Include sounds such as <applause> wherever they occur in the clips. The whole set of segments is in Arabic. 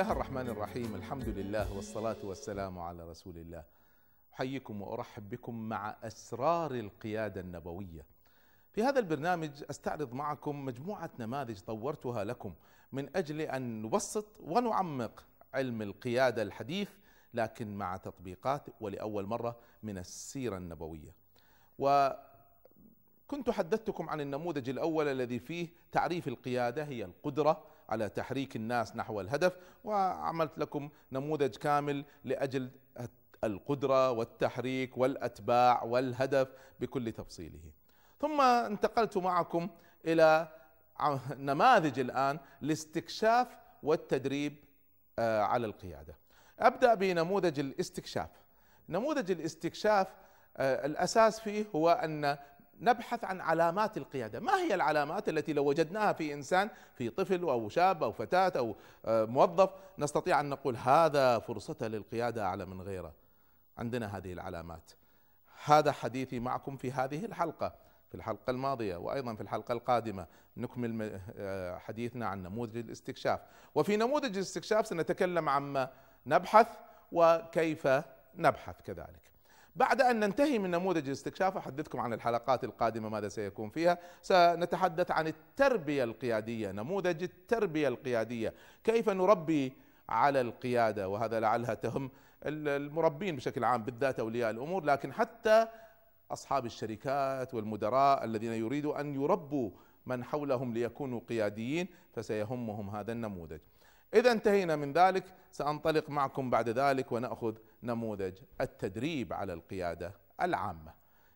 الله الرحمن الرحيم الحمد لله والصلاة والسلام على رسول الله أحييكم وأرحب بكم مع أسرار القيادة النبوية في هذا البرنامج أستعرض معكم مجموعة نماذج طورتها لكم من أجل أن نبسط ونعمق علم القيادة الحديث لكن مع تطبيقات ولأول مرة من السيرة النبوية وكنت حدثتكم عن النموذج الأول الذي فيه تعريف القيادة هي القدرة على تحريك الناس نحو الهدف وعملت لكم نموذج كامل لأجل القدرة والتحريك والأتباع والهدف بكل تفصيله ثم انتقلت معكم إلى نماذج الآن لاستكشاف والتدريب آه، على القيادة أبدأ بنموذج الاستكشاف نموذج الاستكشاف آه، الأساس فيه هو أن نبحث عن علامات القياده، ما هي العلامات التي لو وجدناها في انسان في طفل او شاب او فتاه او آه، موظف نستطيع ان نقول هذا فرصته للقياده اعلى من غيره. عندنا هذه العلامات. هذا حديثي معكم في هذه الحلقه، في الحلقه الماضيه وايضا في الحلقه القادمه نكمل آه، حديثنا عن نموذج الاستكشاف، وفي نموذج الاستكشاف سنتكلم عما نبحث وكيف نبحث كذلك. بعد أن ننتهي من نموذج الاستكشاف أحدثكم عن الحلقات القادمة ماذا سيكون فيها سنتحدث عن التربية القيادية نموذج التربية القيادية كيف نربي على القيادة وهذا لعلها تهم المربين بشكل عام بالذات أولياء الأمور لكن حتى أصحاب الشركات والمدراء الذين يريدوا أن يربوا من حولهم ليكونوا قياديين فسيهمهم هذا النموذج إذا انتهينا من ذلك سأنطلق معكم بعد ذلك ونأخذ نموذج التدريب على القياده العامه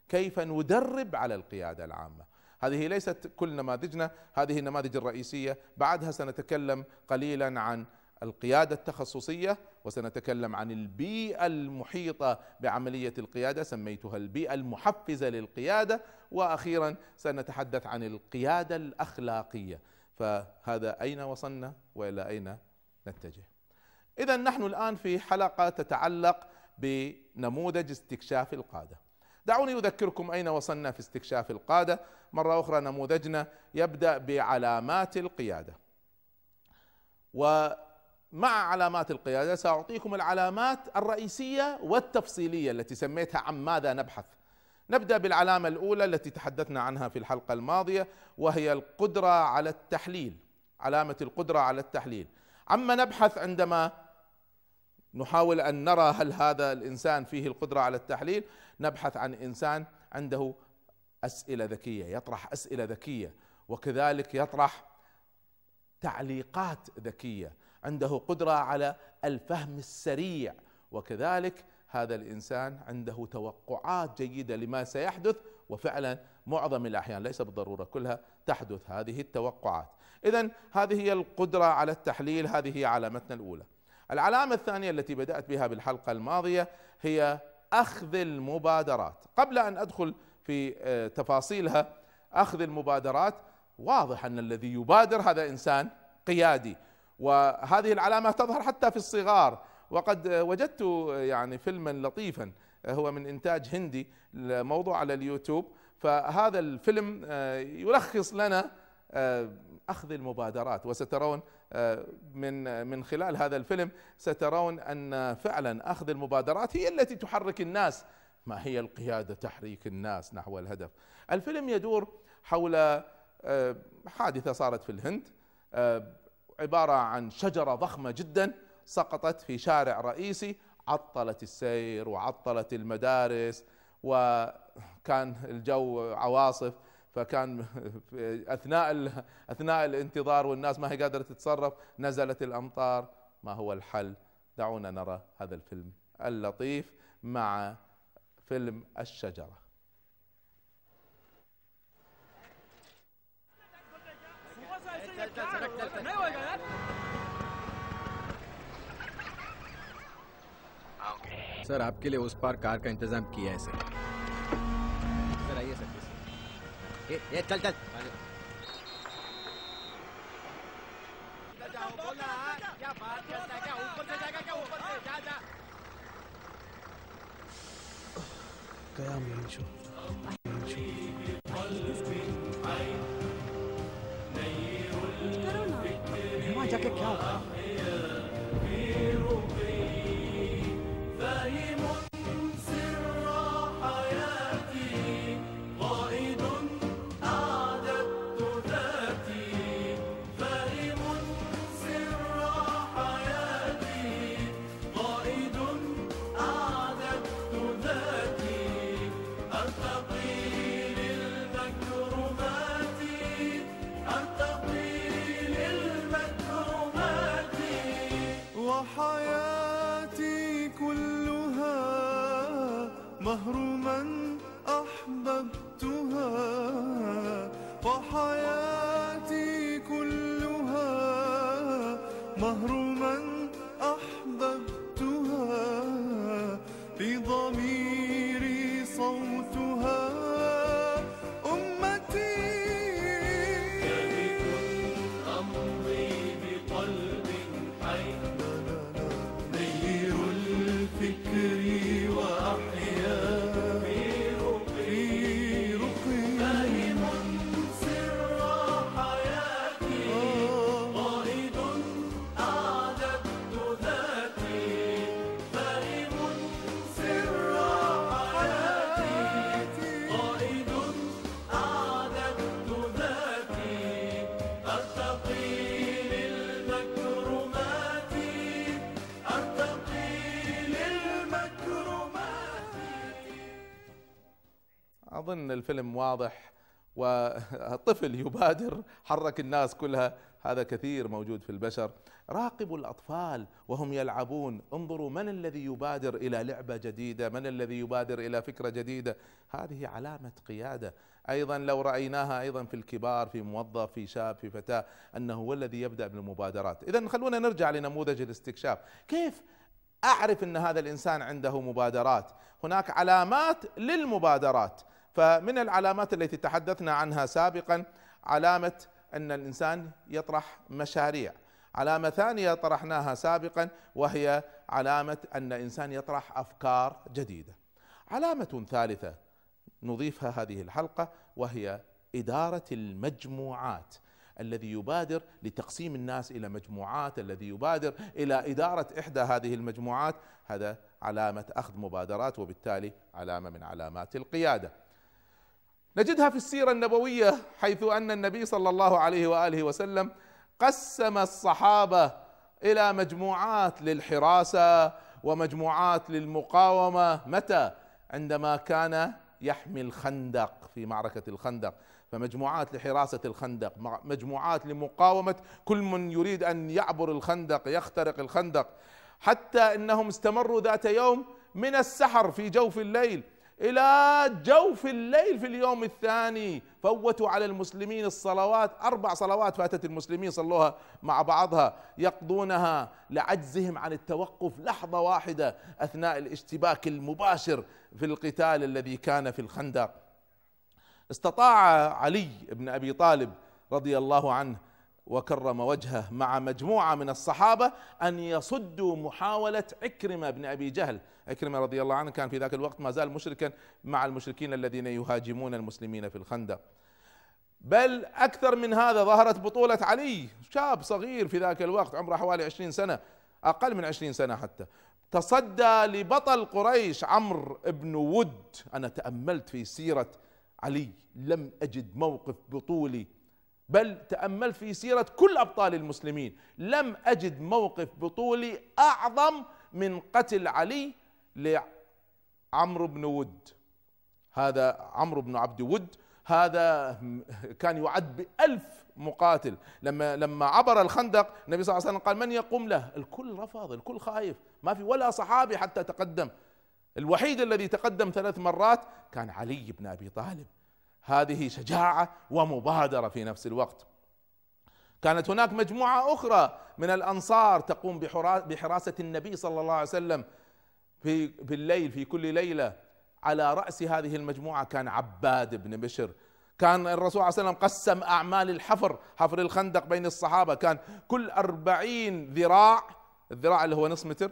كيف ندرب على القياده العامه هذه ليست كل نماذجنا هذه النماذج الرئيسيه بعدها سنتكلم قليلا عن القياده التخصصيه وسنتكلم عن البيئه المحيطه بعمليه القياده سميتها البيئه المحفزه للقياده واخيرا سنتحدث عن القياده الاخلاقيه فهذا اين وصلنا والى اين نتجه إذا نحن الآن في حلقة تتعلق بنموذج استكشاف القادة. دعوني أذكركم أين وصلنا في استكشاف القادة، مرة أخرى نموذجنا يبدأ بعلامات القيادة. ومع علامات القيادة سأعطيكم العلامات الرئيسية والتفصيلية التي سميتها عن ماذا نبحث. نبدأ بالعلامة الأولى التي تحدثنا عنها في الحلقة الماضية وهي القدرة على التحليل. علامة القدرة على التحليل. عما نبحث عندما نحاول ان نرى هل هذا الانسان فيه القدره على التحليل نبحث عن انسان عنده اسئله ذكيه يطرح اسئله ذكيه وكذلك يطرح تعليقات ذكيه عنده قدره على الفهم السريع وكذلك هذا الانسان عنده توقعات جيده لما سيحدث وفعلا معظم الاحيان ليس بالضروره كلها تحدث هذه التوقعات اذا هذه هي القدره على التحليل هذه هي علامتنا الاولى العلامة الثانية التي بدأت بها بالحلقة الماضية هي أخذ المبادرات قبل أن أدخل في آه، تفاصيلها أخذ المبادرات واضح أن الذي يبادر هذا إنسان قيادي وهذه العلامة تظهر حتى في الصغار وقد آه، وجدت آه، يعني فيلما لطيفا هو من إنتاج هندي موضوع على اليوتيوب فهذا الفيلم يلخص لنا أخذ المبادرات وسترون آه، من من خلال هذا الفيلم سترون ان فعلا اخذ المبادرات هي التي تحرك الناس ما هي القياده تحريك الناس نحو الهدف الفيلم يدور حول آه، حادثه صارت في الهند آه، عباره عن شجره ضخمه جدا سقطت في شارع رئيسي عطلت السير وعطلت المدارس وكان الجو عواصف فكان <laughs> اثناء اثناء الانتظار والناس ما هي قادره تتصرف نزلت الامطار ما هو الحل؟ دعونا نرى هذا الفيلم اللطيف مع فيلم الشجره. सर आपके लिए उस पार कार का इंतजाम किया है सर ये, ये चल चल गया मेन शो الفيلم واضح والطفل يبادر حرك الناس كلها هذا كثير موجود في البشر راقبوا الأطفال وهم يلعبون انظروا من الذي يبادر إلى لعبة جديدة من الذي يبادر إلى فكرة جديدة هذه علامة قيادة أيضا لو رأيناها أيضا في الكبار في موظف في شاب في فتاة أنه هو الذي يبدأ بالمبادرات إذا خلونا نرجع لنموذج الاستكشاف كيف أعرف أن هذا الإنسان عنده مبادرات هناك علامات للمبادرات فمن العلامات التي تحدثنا عنها سابقا علامة أن الإنسان يطرح مشاريع علامة ثانية طرحناها سابقا وهي علامة أن الإنسان يطرح أفكار جديدة علامة ثالثة نضيفها هذه الحلقة وهي إدارة المجموعات الذي يبادر لتقسيم الناس الى مجموعات الذي يبادر الى اداره احدى هذه المجموعات هذا علامه اخذ مبادرات وبالتالي علامه من علامات القياده نجدها في السيرة النبوية حيث أن النبي صلى الله عليه وآله وسلم قسم الصحابة إلى مجموعات للحراسة ومجموعات للمقاومة متى؟ عندما كان يحمي الخندق في معركة الخندق فمجموعات لحراسة الخندق مجموعات لمقاومة كل من يريد أن يعبر الخندق يخترق الخندق حتى إنهم استمروا ذات يوم من السحر في جوف الليل إلى جوف الليل في اليوم الثاني فوتوا على المسلمين الصلوات أربع صلوات فاتت المسلمين صلوها مع بعضها يقضونها لعجزهم عن التوقف لحظة واحدة أثناء الاشتباك المباشر في القتال الذي كان في الخندق استطاع علي بن أبي طالب رضي الله عنه وكرم وجهه مع مجموعة من الصحابة أن يصدوا محاولة عكرمة بن أبي جهل عكرمة رضي الله عنه كان في ذاك الوقت ما زال مشركا مع المشركين الذين يهاجمون المسلمين في الخندق بل أكثر من هذا ظهرت بطولة علي شاب صغير في ذاك الوقت عمره حوالي عشرين سنة أقل من عشرين سنة حتى تصدى لبطل قريش عمرو بن ود أنا تأملت في سيرة علي لم أجد موقف بطولي بل تأملت في سيرة كل أبطال المسلمين لم أجد موقف بطولي أعظم من قتل علي لعمرو بن ود هذا عمرو بن عبد ود هذا كان يعد بألف مقاتل لما لما عبر الخندق النبي صلى الله عليه وسلم قال من يقوم له الكل رفض الكل خايف ما في ولا صحابي حتى تقدم الوحيد الذي تقدم ثلاث مرات كان علي بن أبي طالب هذه شجاعه ومبادره في نفس الوقت كانت هناك مجموعه اخرى من الانصار تقوم بحراسه النبي صلى الله عليه وسلم في بالليل في كل ليله على راس هذه المجموعه كان عباد بن بشر كان الرسول صلى الله عليه وسلم قسم أعمال الحفر حفر الخندق بين الصحابة كان كل أربعين ذراع الذراع اللي هو نصف متر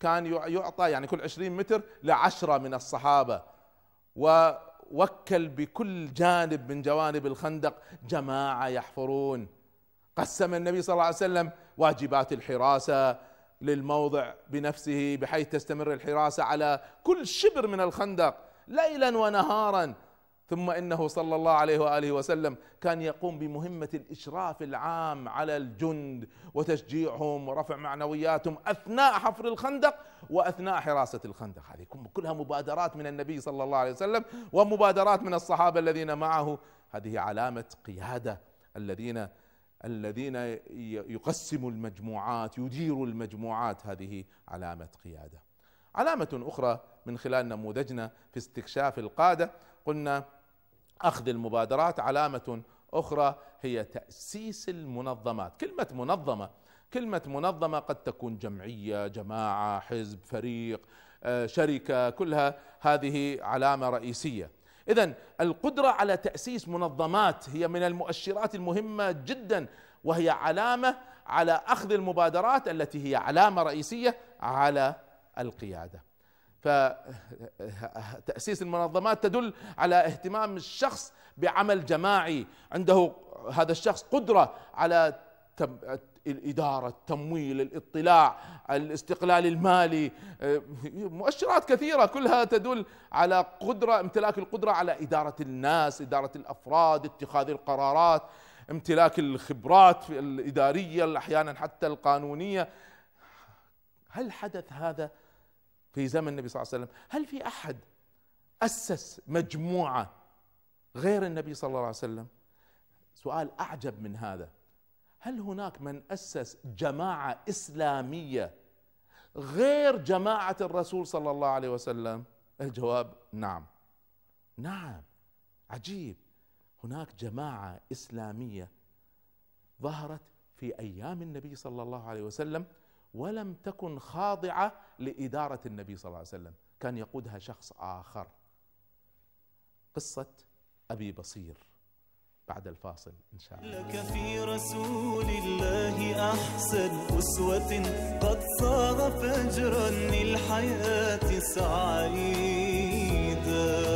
كان يعطى يعني كل عشرين متر لعشرة من الصحابة و وكل بكل جانب من جوانب الخندق جماعه يحفرون قسم النبي صلى الله عليه وسلم واجبات الحراسه للموضع بنفسه بحيث تستمر الحراسه على كل شبر من الخندق ليلا ونهارا ثم انه صلى الله عليه واله وسلم كان يقوم بمهمه الاشراف العام على الجند وتشجيعهم ورفع معنوياتهم اثناء حفر الخندق واثناء حراسه الخندق هذه كلها مبادرات من النبي صلى الله عليه وسلم ومبادرات من الصحابه الذين معه هذه علامه قياده الذين الذين يقسموا المجموعات يديروا المجموعات هذه علامه قياده علامه اخرى من خلال نموذجنا في استكشاف القاده قلنا اخذ المبادرات علامه اخرى هي تاسيس المنظمات كلمه منظمه كلمه منظمه قد تكون جمعيه جماعه حزب فريق آه، شركه كلها هذه علامه رئيسيه اذا القدره على تاسيس منظمات هي من المؤشرات المهمه جدا وهي علامه على اخذ المبادرات التي هي علامه رئيسيه على القياده فتأسيس <laughs> المنظمات تدل على اهتمام الشخص بعمل جماعي عنده هذا الشخص قدرة على الإدارة التمويل الاطلاع الاستقلال المالي آه، مؤشرات كثيرة كلها تدل على قدرة امتلاك القدرة على إدارة الناس إدارة الأفراد اتخاذ القرارات امتلاك الخبرات الإدارية أحيانا حتى القانونية هل حدث هذا في زمن النبي صلى الله عليه وسلم هل في احد اسس مجموعه غير النبي صلى الله عليه وسلم سؤال اعجب من هذا هل هناك من اسس جماعه اسلاميه غير جماعه الرسول صلى الله عليه وسلم الجواب نعم نعم عجيب هناك جماعه اسلاميه ظهرت في ايام النبي صلى الله عليه وسلم ولم تكن خاضعة لإدارة النبي صلى الله عليه وسلم كان يقودها شخص آخر قصة أبي بصير بعد الفاصل إن شاء الله لك في رسول الله أحسن أسوة قد صار فجرا للحياة سعيداً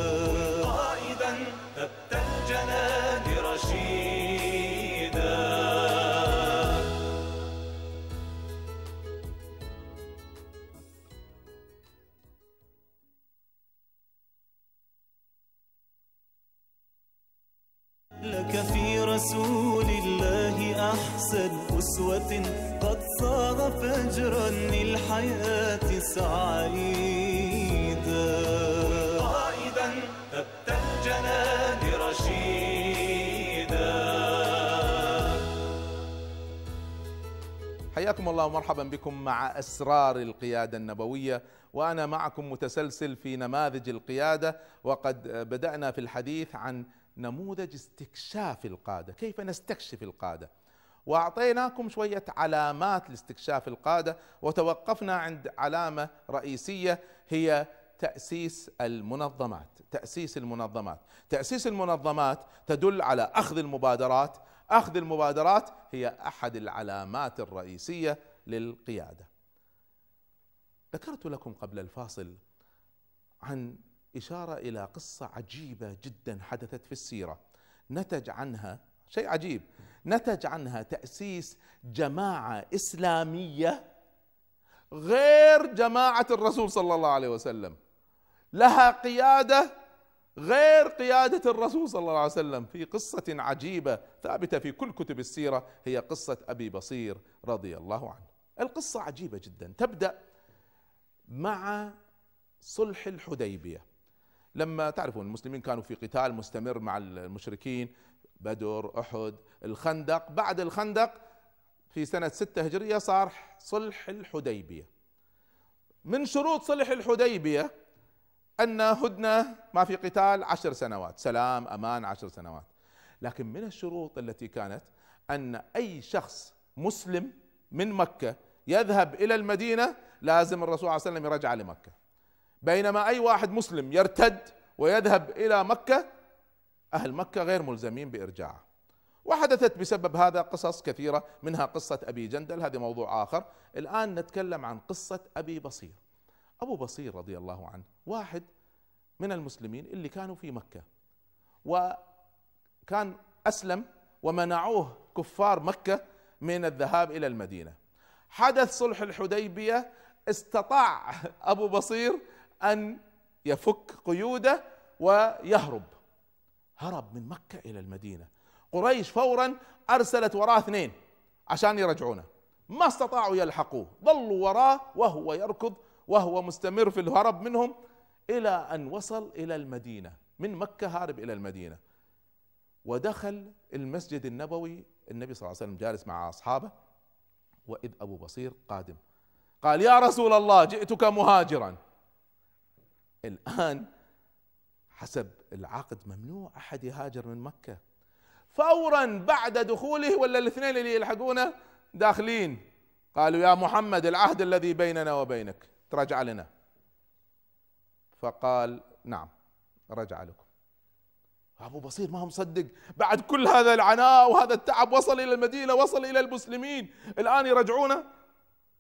حياكم الله ومرحبا بكم مع اسرار القياده النبويه وانا معكم متسلسل في نماذج القياده وقد بدانا في الحديث عن نموذج استكشاف القاده، كيف نستكشف القاده؟ واعطيناكم شويه علامات لاستكشاف القاده وتوقفنا عند علامه رئيسيه هي تأسيس المنظمات، تأسيس المنظمات، تأسيس المنظمات تدل على أخذ المبادرات اخذ المبادرات هي احد العلامات الرئيسيه للقياده ذكرت لكم قبل الفاصل عن اشاره الى قصه عجيبه جدا حدثت في السيره نتج عنها شيء عجيب نتج عنها تاسيس جماعه اسلاميه غير جماعه الرسول صلى الله عليه وسلم لها قياده غير قيادة الرسول صلى الله عليه وسلم في قصة عجيبة ثابتة في كل كتب السيرة هي قصة أبي بصير رضي الله عنه القصة عجيبة جدا تبدأ مع صلح الحديبية لما تعرفون المسلمين كانوا في قتال مستمر مع المشركين بدر أحد الخندق بعد الخندق في سنة ستة هجرية صار صلح الحديبية من شروط صلح الحديبية أن هدنة ما في قتال عشر سنوات سلام أمان عشر سنوات لكن من الشروط التي كانت أن أي شخص مسلم من مكة يذهب إلى المدينة لازم الرسول صلى الله عليه وسلم يرجع لمكة بينما أي واحد مسلم يرتد ويذهب إلى مكة أهل مكة غير ملزمين بإرجاعه وحدثت بسبب هذا قصص كثيرة منها قصة أبي جندل هذا موضوع آخر الآن نتكلم عن قصة أبي بصير أبو بصير رضي الله عنه واحد من المسلمين اللي كانوا في مكة وكان أسلم ومنعوه كفار مكة من الذهاب إلى المدينة حدث صلح الحديبية استطاع أبو بصير أن يفك قيوده ويهرب هرب من مكة إلى المدينة قريش فورا أرسلت وراه اثنين عشان يرجعونه ما استطاعوا يلحقوه ظلوا وراه وهو يركض وهو مستمر في الهرب منهم إلى أن وصل إلى المدينة من مكة هارب إلى المدينة ودخل المسجد النبوي النبي صلى الله عليه وسلم جالس مع أصحابه وإذ أبو بصير قادم قال يا رسول الله جئتك مهاجرا الآن حسب العقد ممنوع أحد يهاجر من مكة فورا بعد دخوله ولا الاثنين اللي يلحقونه داخلين قالوا يا محمد العهد الذي بيننا وبينك ترجع لنا فقال نعم رجع لكم أبو بصير ما هو مصدق بعد كل هذا العناء وهذا التعب وصل إلى المدينة وصل إلى المسلمين الآن يرجعونه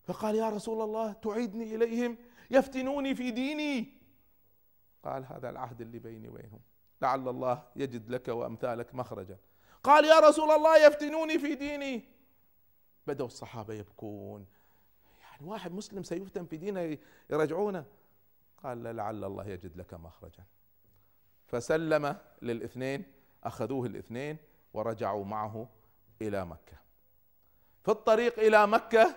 فقال يا رسول الله تعيدني إليهم يفتنوني في ديني قال هذا العهد اللي بيني وبينهم لعل الله يجد لك وأمثالك مخرجا قال يا رسول الله يفتنوني في ديني بدأوا الصحابة يبكون يعني واحد مسلم سيفتن في دينه يرجعونه قال لعل الله يجد لك مخرجا فسلم للاثنين اخذوه الاثنين ورجعوا معه الى مكه في الطريق الى مكه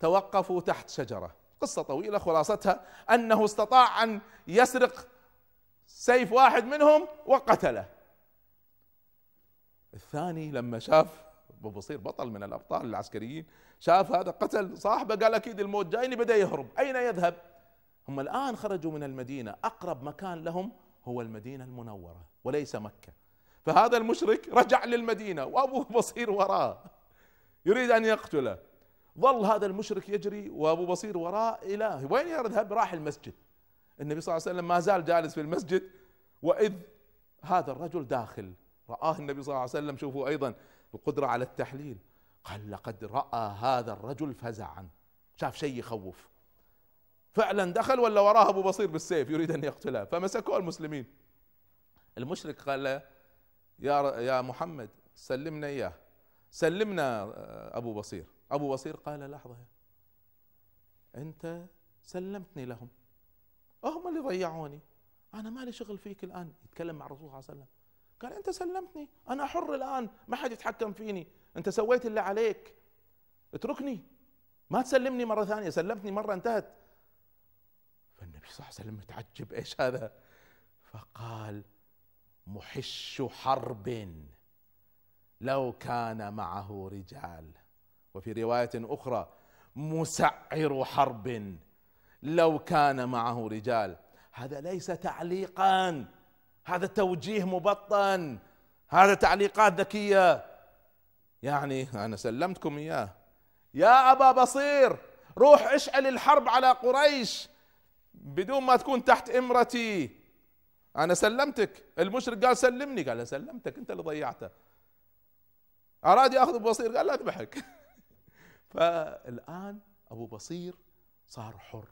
توقفوا تحت شجره قصه طويله خلاصتها انه استطاع ان يسرق سيف واحد منهم وقتله الثاني لما شاف بصير بطل من الابطال العسكريين شاف هذا قتل صاحبه قال اكيد الموت جايني بدا يهرب اين يذهب هم الآن خرجوا من المدينة أقرب مكان لهم هو المدينة المنورة وليس مكة فهذا المشرك رجع للمدينة وأبوه <laughs> بصير وراه يريد أن يقتله ظل هذا المشرك يجري وأبو بصير وراه إلى وين يذهب راح المسجد النبي صلى الله عليه وسلم ما زال جالس في المسجد وإذ هذا الرجل داخل رآه النبي صلى الله عليه وسلم شوفوا أيضا القدرة على التحليل قال لقد رأى هذا الرجل فزعا شاف شيء يخوف فعلا دخل ولا وراه ابو بصير بالسيف يريد ان يقتله فمسكوه المسلمين المشرك قال له يا يا محمد سلمنا اياه سلمنا آه، ابو بصير ابو بصير قال لحظه انت سلمتني لهم هم اللي ضيعوني انا ما لي شغل فيك الان يتكلم مع الرسول صلى الله عليه وسلم قال انت سلمتني انا حر الان ما حد يتحكم فيني انت سويت اللي عليك اتركني ما تسلمني مره ثانيه سلمتني مره انتهت صلى الله عليه وسلم متعجب ايش هذا فقال محش حرب لو كان معه رجال وفي روايه اخرى مسعر حرب لو كان معه رجال هذا ليس تعليقا هذا توجيه مبطن هذا تعليقات ذكيه يعني انا سلمتكم اياه يا ابا بصير روح اشعل الحرب على قريش بدون ما تكون تحت امرتي انا سلمتك المشرك قال سلمني قال سلمتك انت اللي ضيعته اراد ياخذ ابو بصير قال لا اذبحك <laughs> فالان ابو بصير صار حر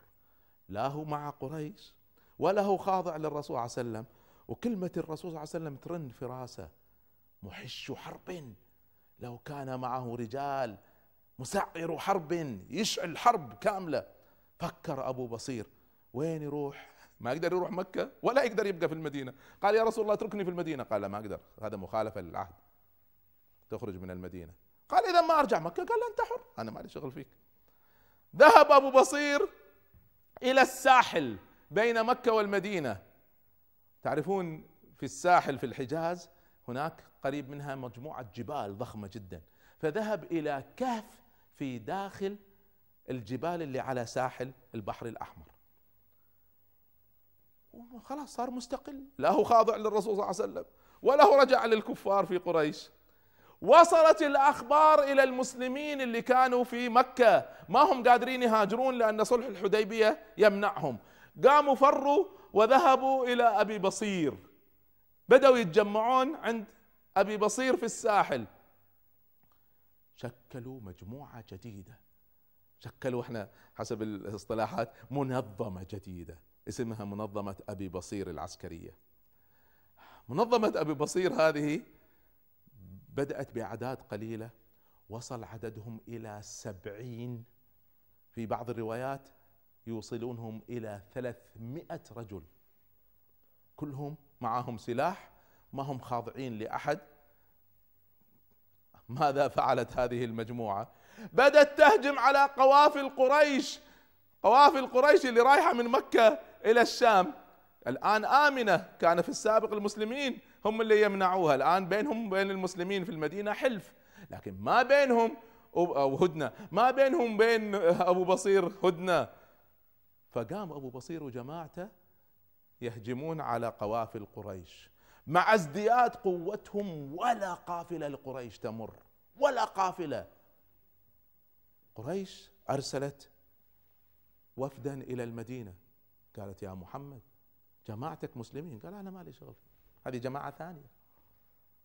لا هو مع قريش ولا هو خاضع للرسول صلى الله عليه وسلم وكلمة الرسول صلى الله عليه وسلم ترن في راسه محش حرب لو كان معه رجال مسعر حرب يشعل حرب كاملة فكر أبو بصير وين يروح ما يقدر يروح مكة ولا يقدر يبقى في المدينة قال يا رسول الله اتركني في المدينة قال لا ما أقدر هذا مخالفة للعهد تخرج من المدينة قال إذا ما أرجع مكة قال لا أنت حر أنا ما لي شغل فيك ذهب أبو بصير إلى الساحل بين مكة والمدينة تعرفون في الساحل في الحجاز هناك قريب منها مجموعة جبال ضخمة جدا فذهب إلى كهف في داخل الجبال اللي على ساحل البحر الأحمر وخلاص صار مستقل لا هو خاضع للرسول صلى الله عليه وسلم ولا هو رجع للكفار في قريش وصلت الأخبار إلى المسلمين اللي كانوا في مكة ما هم قادرين يهاجرون لأن صلح الحديبية يمنعهم قاموا فروا وذهبوا إلى أبي بصير بدأوا يتجمعون عند أبي بصير في الساحل شكلوا مجموعة جديدة شكلوا احنا حسب الاصطلاحات منظمة جديدة اسمها منظمة أبي بصير العسكرية منظمة أبي بصير هذه بدأت بأعداد قليلة وصل عددهم إلى سبعين في بعض الروايات يوصلونهم إلى ثلاثمائة رجل كلهم معهم سلاح ما هم خاضعين لأحد ماذا فعلت هذه المجموعة بدأت تهجم على قوافل قريش قوافل قريش اللي رايحة من مكة إلى الشام الآن آمنة كان في السابق المسلمين هم اللي يمنعوها الآن بينهم وبين المسلمين في المدينة حلف لكن ما بينهم أو هدنة ما بينهم بين أبو بصير هدنة فقام أبو بصير وجماعته يهجمون على قوافل قريش مع ازدياد قوتهم ولا قافلة لقريش تمر ولا قافلة قريش أرسلت وفدا الى المدينه قالت يا محمد جماعتك مسلمين قال انا ما لي شغل هذه جماعه ثانيه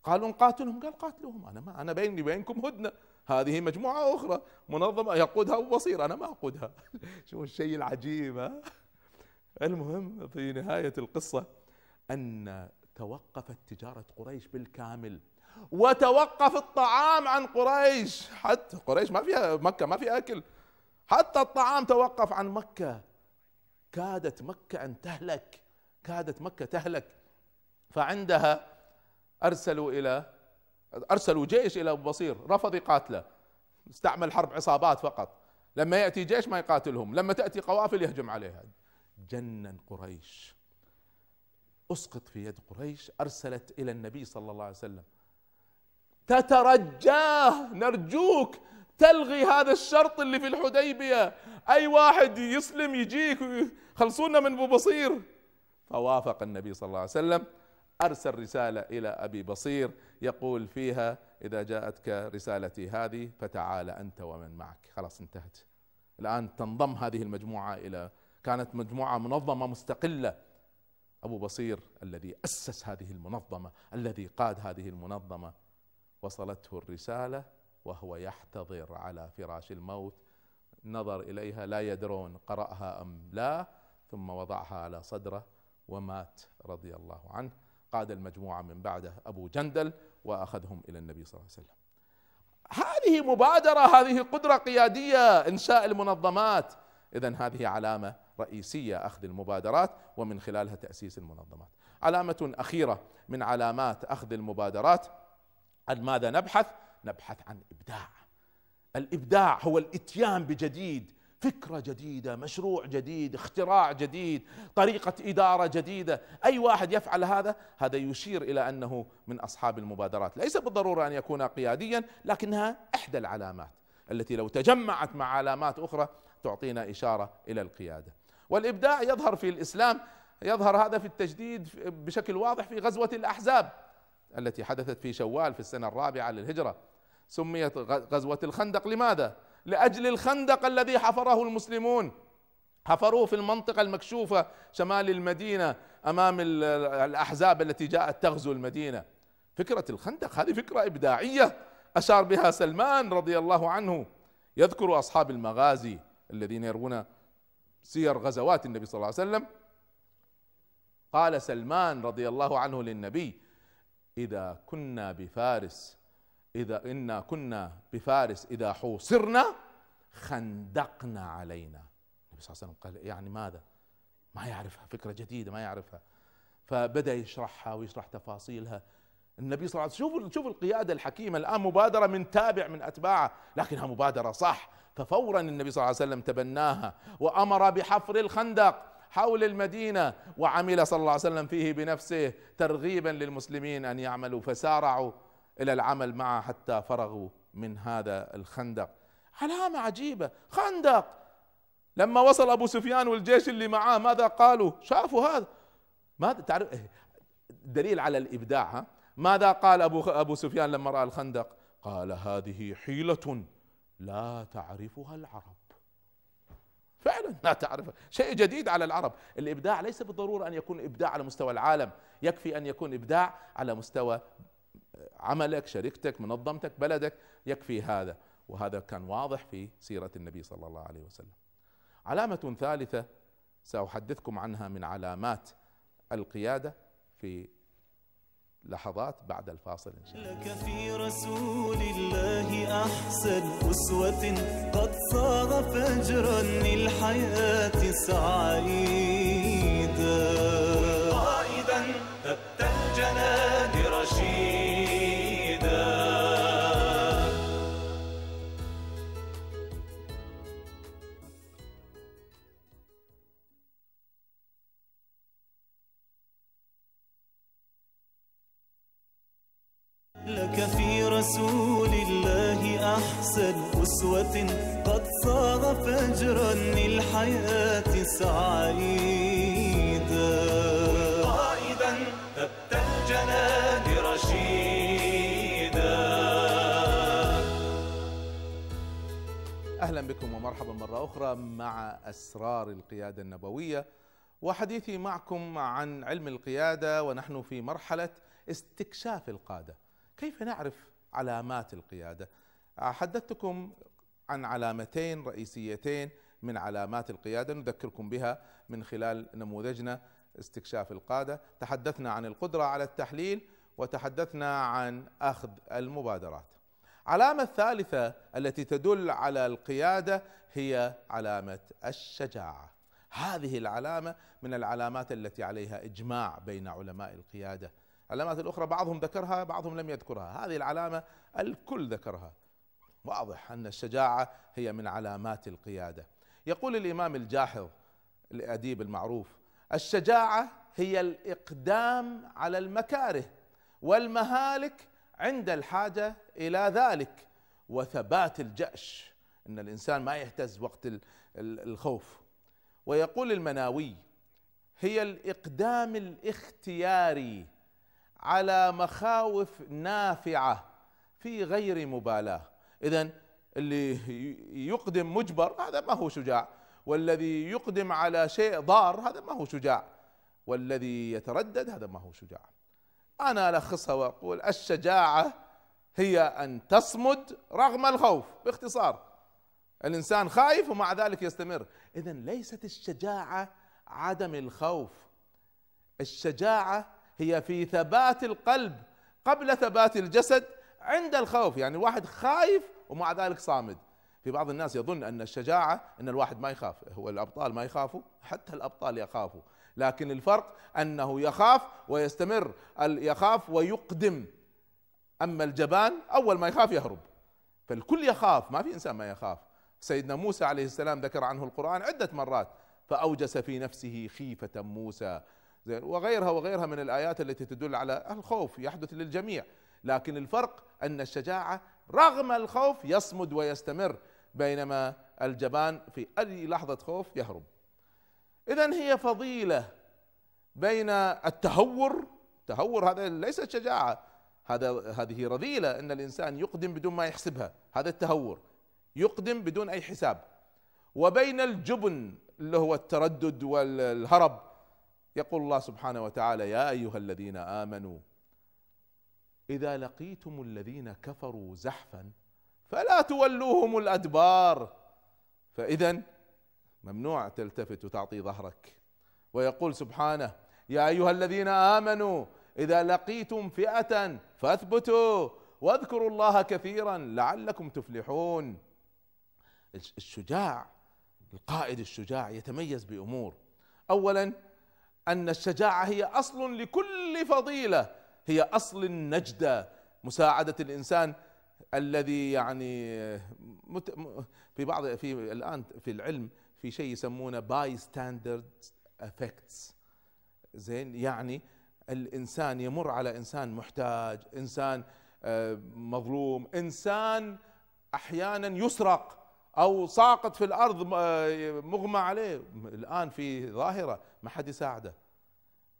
قالوا قاتلهم قال قاتلوهم انا ما انا بيني وبينكم هدنه هذه مجموعه اخرى منظمه يقودها ابو بصير انا ما اقودها <laughs> شوف الشيء العجيب ها المهم في نهايه القصه ان توقفت تجاره قريش بالكامل وتوقف الطعام عن قريش حتى قريش ما فيها مكه ما فيها اكل حتى الطعام توقف عن مكة كادت مكة أن تهلك كادت مكة تهلك فعندها أرسلوا إلى أرسلوا جيش إلى أبو بصير رفض يقاتله استعمل حرب عصابات فقط لما يأتي جيش ما يقاتلهم لما تأتي قوافل يهجم عليها جنن قريش اسقط في يد قريش ارسلت الى النبي صلى الله عليه وسلم تترجاه نرجوك تلغي هذا الشرط اللي في الحديبية أي واحد يسلم يجيك خلصونا من أبو بصير فوافق النبي صلى الله عليه وسلم أرسل رسالة إلى أبي بصير يقول فيها إذا جاءتك رسالتي هذه فتعال أنت ومن معك خلاص انتهت الآن تنضم هذه المجموعة إلى كانت مجموعة منظمة مستقلة أبو بصير الذي أسس هذه المنظمة الذي قاد هذه المنظمة وصلته الرسالة وهو يحتضر على فراش الموت نظر اليها لا يدرون قراها ام لا ثم وضعها على صدره ومات رضي الله عنه قاد المجموعه من بعده ابو جندل واخذهم الى النبي صلى الله عليه وسلم. هذه مبادره هذه قدره قياديه انشاء المنظمات اذا هذه علامه رئيسيه اخذ المبادرات ومن خلالها تاسيس المنظمات. علامه اخيره من علامات اخذ المبادرات عن ماذا نبحث؟ نبحث عن إبداع الإبداع هو الإتيان بجديد فكرة جديدة مشروع جديد اختراع جديد طريقة إدارة جديدة أي واحد يفعل هذا هذا يشير إلى أنه من أصحاب المبادرات ليس بالضرورة أن يكون قياديا لكنها إحدى العلامات التي لو تجمعت مع علامات أخرى تعطينا إشارة إلى القيادة والإبداع يظهر في الإسلام يظهر هذا في التجديد بشكل واضح في غزوة الأحزاب التي حدثت في شوال في السنة الرابعة للهجرة سميت غزوة الخندق لماذا؟ لأجل الخندق الذي حفره المسلمون حفروه في المنطقة المكشوفة شمال المدينة أمام الأحزاب التي جاءت تغزو المدينة فكرة الخندق هذه فكرة إبداعية أشار بها سلمان رضي الله عنه يذكر أصحاب المغازي الذين يروون سير غزوات النبي صلى الله عليه وسلم قال سلمان رضي الله عنه للنبي إذا كنا بفارس إذا إنا كنا بفارس إذا حوصرنا خندقنا علينا النبي صلى الله عليه وسلم قال يعني ماذا ما يعرفها فكرة جديدة ما يعرفها فبدأ يشرحها ويشرح تفاصيلها النبي صلى الله عليه وسلم شوف شوف القيادة الحكيمة الآن مبادرة من تابع من أتباعه لكنها مبادرة صح ففورا النبي صلى الله عليه وسلم تبناها وأمر بحفر الخندق حول المدينه وعمل صلى الله عليه وسلم فيه بنفسه ترغيبا للمسلمين ان يعملوا فسارعوا إلى العمل معه حتى فرغوا من هذا الخندق علامة عجيبة خندق لما وصل أبو سفيان والجيش اللي معاه ماذا قالوا شافوا هذا ماذا تعرف إيه، دليل على الإبداع ها؟ ماذا قال أبو, أبو سفيان لما رأى الخندق قال هذه حيلة لا تعرفها العرب فعلا لا تعرفها شيء جديد على العرب الإبداع ليس بالضرورة أن يكون إبداع على مستوى العالم يكفي أن يكون إبداع على مستوى عملك شركتك منظمتك بلدك يكفي هذا وهذا كان واضح في سيرة النبي صلى الله عليه وسلم علامة ثالثة سأحدثكم عنها من علامات القيادة في لحظات بعد الفاصل إن شاء الله لك في رسول الله أحسن أسوة قد صاغ فجرا للحياة سعيد قد صار فجرا للحياة سعيدا قائدا تبت الجنان رشيدا أهلا بكم ومرحبا مرة أخرى مع أسرار القيادة النبوية وحديثي معكم عن علم القيادة ونحن في مرحلة استكشاف القادة كيف نعرف علامات القيادة حدثتكم عن علامتين رئيسيتين من علامات القياده نذكركم بها من خلال نموذجنا استكشاف القاده، تحدثنا عن القدره على التحليل وتحدثنا عن اخذ المبادرات. العلامه الثالثه التي تدل على القياده هي علامه الشجاعه. هذه العلامه من العلامات التي عليها اجماع بين علماء القياده. العلامات الاخرى بعضهم ذكرها بعضهم لم يذكرها، هذه العلامه الكل ذكرها. واضح أن الشجاعة هي من علامات القيادة يقول الإمام الجاحظ الأديب المعروف الشجاعة هي الإقدام على المكاره والمهالك عند الحاجة إلى ذلك وثبات الجأش أن الإنسان ما يهتز وقت الخوف ويقول المناوي هي الإقدام الاختياري على مخاوف نافعة في غير مبالاة إذا اللي يقدم مجبر هذا ما هو شجاع والذي يقدم على شيء ضار هذا ما هو شجاع والذي يتردد هذا ما هو شجاع أنا ألخصها وأقول الشجاعة هي أن تصمد رغم الخوف باختصار الإنسان خايف ومع ذلك يستمر إذا ليست الشجاعة عدم الخوف الشجاعة هي في ثبات القلب قبل ثبات الجسد عند الخوف يعني الواحد خايف ومع ذلك صامد في بعض الناس يظن ان الشجاعه ان الواحد ما يخاف هو الابطال ما يخافوا حتى الابطال يخافوا لكن الفرق انه يخاف ويستمر يخاف ويقدم اما الجبان اول ما يخاف يهرب فالكل يخاف ما في انسان ما يخاف سيدنا موسى عليه السلام ذكر عنه القران عده مرات فاوجس في نفسه خيفه موسى وغيرها وغيرها من الايات التي تدل على الخوف يحدث للجميع لكن الفرق أن الشجاعة رغم الخوف يصمد ويستمر بينما الجبان في أي لحظة خوف يهرب إذا هي فضيلة بين التهور التهور هذا ليس شجاعة هذا هذه رذيلة أن الإنسان يقدم بدون ما يحسبها هذا التهور يقدم بدون أي حساب وبين الجبن اللي هو التردد والهرب يقول الله سبحانه وتعالى يا أيها الذين آمنوا إذا لقيتم الذين كفروا زحفا فلا تولوهم الأدبار فإذا ممنوع تلتفت وتعطي ظهرك ويقول سبحانه يا أيها الذين آمنوا إذا لقيتم فئة فاثبتوا واذكروا الله كثيرا لعلكم تفلحون الشجاع القائد الشجاع يتميز بأمور أولا أن الشجاعة هي أصل لكل فضيلة هي اصل النجده مساعده الانسان الذي يعني مت... في بعض في الان في العلم في شيء يسمونه باي ستاندرد افكتس زين يعني الانسان يمر على انسان محتاج انسان آه، مظلوم انسان احيانا يسرق او ساقط في الارض آه، مغمى عليه الان في ظاهره ما حد يساعده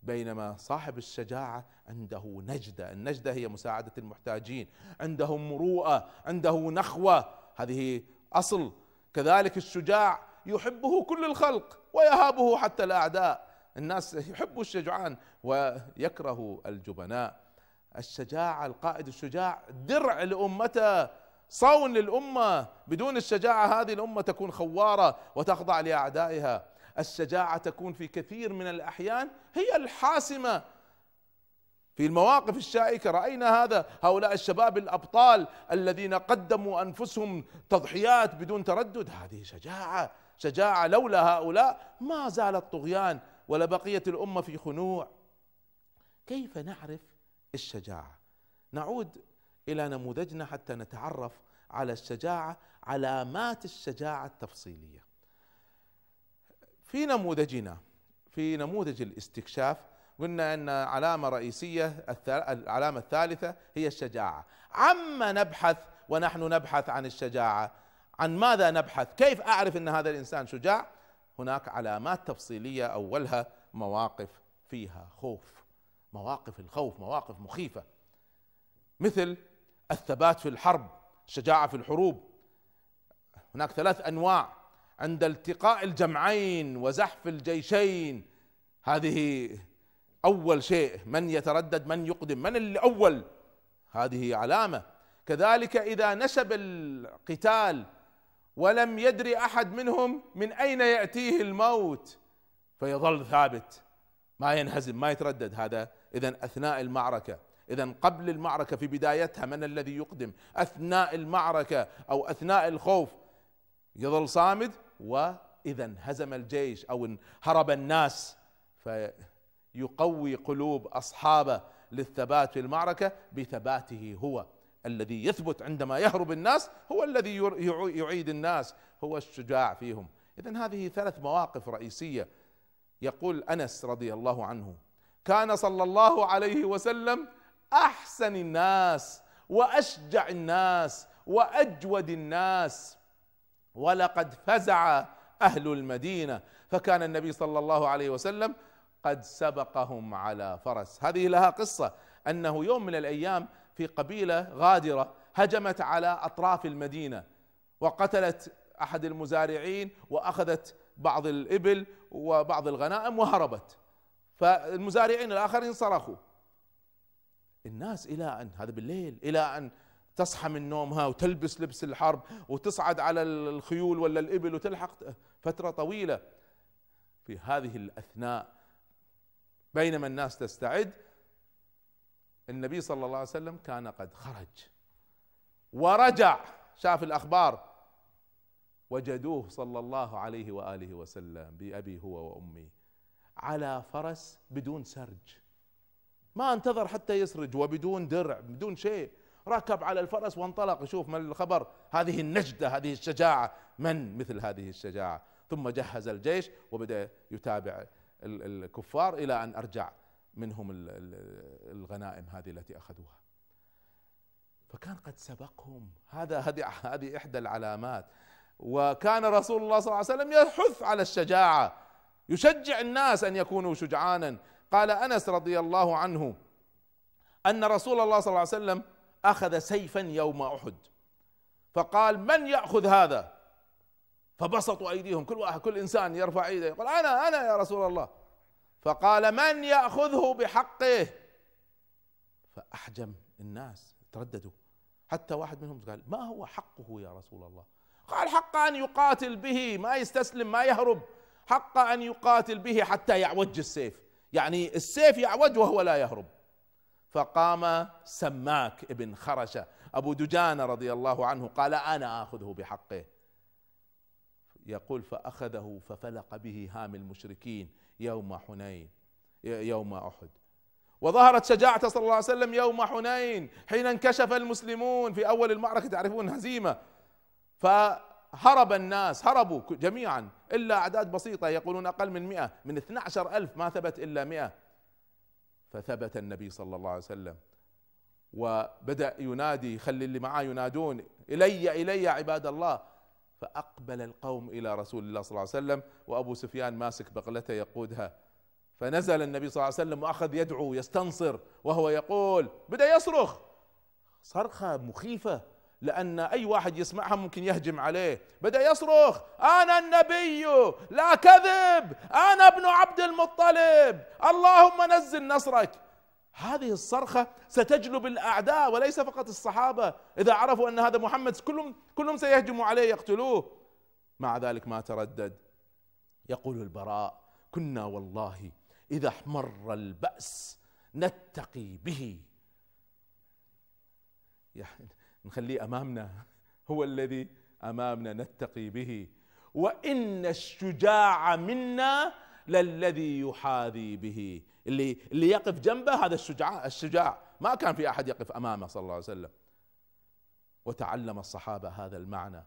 بينما صاحب الشجاعة عنده نجدة النجدة هي مساعدة المحتاجين عنده مروءة عنده نخوة هذه أصل كذلك الشجاع يحبه كل الخلق ويهابه حتى الأعداء الناس يحبوا الشجعان ويكرهوا الجبناء الشجاعة القائد الشجاع درع لأمته صون للأمة بدون الشجاعة هذه الأمة تكون خوارة وتخضع لأعدائها الشجاعة تكون في كثير من الأحيان هي الحاسمة في المواقف الشائكة رأينا هذا هؤلاء الشباب الأبطال الذين قدموا أنفسهم تضحيات بدون تردد هذه شجاعة شجاعة لولا هؤلاء ما زال الطغيان ولبقيت الأمة في خنوع كيف نعرف الشجاعة نعود إلى نموذجنا حتى نتعرف على الشجاعة علامات الشجاعة التفصيلية في نموذجنا في نموذج الاستكشاف قلنا ان علامه رئيسيه العلامه الثالثه هي الشجاعه عما نبحث ونحن نبحث عن الشجاعه عن ماذا نبحث كيف اعرف ان هذا الانسان شجاع هناك علامات تفصيليه اولها مواقف فيها خوف مواقف الخوف مواقف مخيفه مثل الثبات في الحرب الشجاعه في الحروب هناك ثلاث انواع عند التقاء الجمعين وزحف الجيشين هذه أول شيء من يتردد من يقدم من اللي أول هذه علامة كذلك إذا نشب القتال ولم يدري أحد منهم من أين يأتيه الموت فيظل ثابت ما ينهزم ما يتردد هذا إذا أثناء المعركة إذا قبل المعركة في بدايتها من الذي يقدم أثناء المعركة أو أثناء الخوف يظل صامد واذا انهزم الجيش او هرب الناس فيقوي قلوب اصحابه للثبات في المعركه بثباته هو الذي يثبت عندما يهرب الناس هو الذي يعيد الناس هو الشجاع فيهم اذا هذه ثلاث مواقف رئيسيه يقول انس رضي الله عنه كان صلى الله عليه وسلم احسن الناس واشجع الناس واجود الناس ولقد فزع اهل المدينه فكان النبي صلى الله عليه وسلم قد سبقهم على فرس هذه لها قصه انه يوم من الايام في قبيله غادره هجمت على اطراف المدينه وقتلت احد المزارعين واخذت بعض الابل وبعض الغنائم وهربت فالمزارعين الاخرين صرخوا الناس الى ان هذا بالليل الى ان تصحى من نومها وتلبس لبس الحرب وتصعد على الخيول ولا الإبل وتلحق فترة طويلة في هذه الأثناء بينما الناس تستعد النبي صلى الله عليه وسلم كان قد خرج ورجع شاف الأخبار وجدوه صلى الله عليه وآله وسلم بأبي هو وأمي على فرس بدون سرج ما انتظر حتى يسرج وبدون درع بدون شيء ركب على الفرس وانطلق يشوف ما الخبر هذه النجدة هذه الشجاعة من مثل هذه الشجاعة ثم جهز الجيش وبدأ يتابع الكفار إلى أن أرجع منهم الغنائم هذه التي أخذوها فكان قد سبقهم هذا هذه هذه إحدى العلامات وكان رسول الله صلى الله عليه وسلم يحث على الشجاعة يشجع الناس أن يكونوا شجعانا قال أنس رضي الله عنه أن رسول الله صلى الله عليه وسلم أخذ سيفا يوم أحد فقال من يأخذ هذا فبسطوا أيديهم كل واحد كل إنسان يرفع ايده يقول أنا أنا يا رسول الله فقال من يأخذه بحقه فأحجم الناس ترددوا حتى واحد منهم قال ما هو حقه يا رسول الله قال حق أن يقاتل به ما يستسلم ما يهرب حق أن يقاتل به حتى يعوج السيف يعني السيف يعوج وهو لا يهرب فقام سماك ابن خرشة أبو دجانة رضي الله عنه قال أنا آخذه بحقه يقول فأخذه ففلق به هام المشركين يوم حنين يوم أحد وظهرت شجاعته صلى الله عليه وسلم يوم حنين حين انكشف المسلمون في أول المعركة تعرفون هزيمة فهرب الناس هربوا جميعا إلا أعداد بسيطة يقولون أقل من مئة من 12 ألف ما ثبت إلا مئة فثبت النبي صلى الله عليه وسلم وبدأ ينادي يخلي اللي معاه ينادون إلي إلي عباد الله فأقبل القوم إلى رسول الله صلى الله عليه وسلم وأبو سفيان ماسك بغلته يقودها فنزل النبي صلى الله عليه وسلم وأخذ يدعو يستنصر وهو يقول بدأ يصرخ صرخة مخيفة لأن أي واحد يسمعها ممكن يهجم عليه بدأ يصرخ أنا النبي لا كذب أنا ابن عبد المطلب اللهم نزل نصرك هذه الصرخة ستجلب الأعداء وليس فقط الصحابة إذا عرفوا أن هذا محمد كلهم, كلهم سيهجموا عليه يقتلوه مع ذلك ما تردد يقول البراء كنا والله إذا احمر البأس نتقي به يعني نخليه امامنا <laughs> هو الذي امامنا نتقي به وان الشجاع منا للذي يحاذي به اللي اللي يقف جنبه هذا الشجاع الشجاع ما كان في احد يقف امامه صلى الله عليه وسلم وتعلم الصحابه هذا المعنى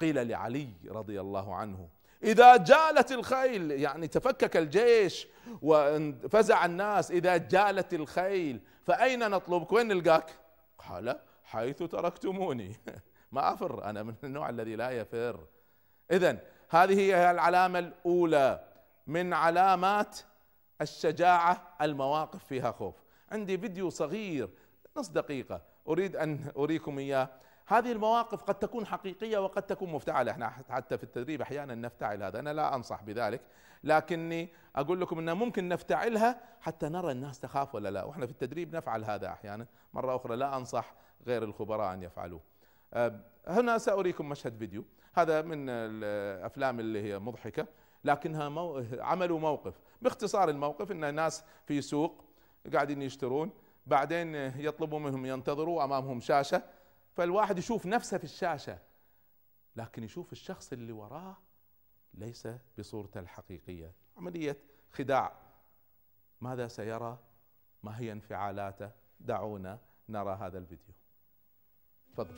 قيل لعلي رضي الله عنه إذا جالت الخيل يعني تفكك الجيش وفزع الناس إذا جالت الخيل فأين نطلبك وين نلقاك قال حيث تركتموني <laughs> ما أفر أنا من النوع الذي لا يفر إذا هذه هي العلامة الأولى من علامات الشجاعة المواقف فيها خوف عندي فيديو صغير نص دقيقة أريد أن أريكم إياه هذه المواقف قد تكون حقيقية وقد تكون مفتعلة احنا حتى في التدريب أحيانا نفتعل هذا أنا لا أنصح بذلك لكني أقول لكم أنه ممكن نفتعلها حتى نرى الناس تخاف ولا لا وإحنا في التدريب نفعل هذا أحيانا مرة أخرى لا أنصح غير الخبراء أن يفعلوه أه، هنا سأريكم مشهد فيديو هذا من الأفلام اللي هي مضحكة لكنها مو... عملوا موقف باختصار الموقف أن ناس في سوق قاعدين يشترون بعدين يطلبوا منهم ينتظروا أمامهم شاشة فالواحد يشوف نفسه في الشاشة لكن يشوف الشخص اللي وراه ليس بصورته الحقيقية عملية خداع ماذا سيرى ما هي انفعالاته دعونا نرى هذا الفيديو Tfadl.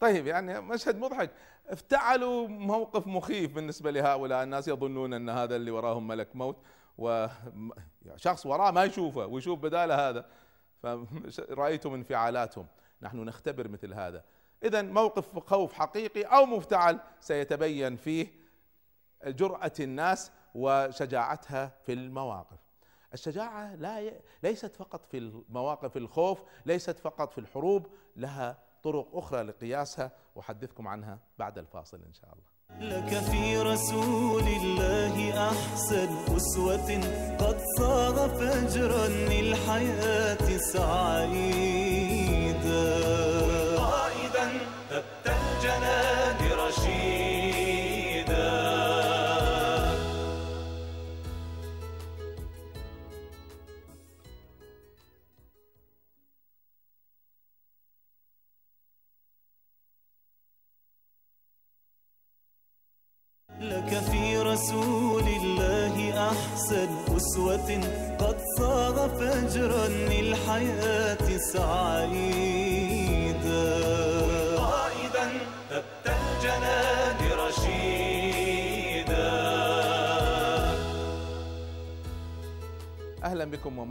طيب يعني مشهد مضحك افتعلوا موقف مخيف بالنسبة لهؤلاء الناس يظنون أن هذا اللي وراهم ملك موت وشخص يعني وراه ما يشوفه ويشوف بداله هذا فرأيتم انفعالاتهم نحن نختبر مثل هذا إذا موقف خوف حقيقي أو مفتعل سيتبين فيه جرأة الناس وشجاعتها في المواقف الشجاعة لا ليست فقط في المواقف الخوف ليست فقط في الحروب لها طرق أخرى لقياسها أحدثكم عنها بعد الفاصل إن شاء الله لك في رسول الله أحسن أسوة قد صاغ فجرا للحياة سعيا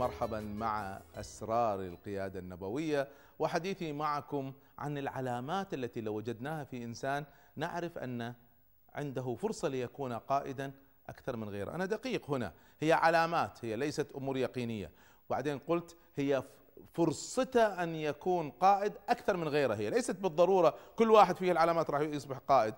ومرحبا مع اسرار القياده النبويه وحديثي معكم عن العلامات التي لو وجدناها في انسان نعرف ان عنده فرصه ليكون قائدا اكثر من غيره، انا دقيق هنا هي علامات هي ليست امور يقينيه، وبعدين قلت هي فرصته ان يكون قائد اكثر من غيره هي ليست بالضروره كل واحد فيه العلامات راح يصبح قائد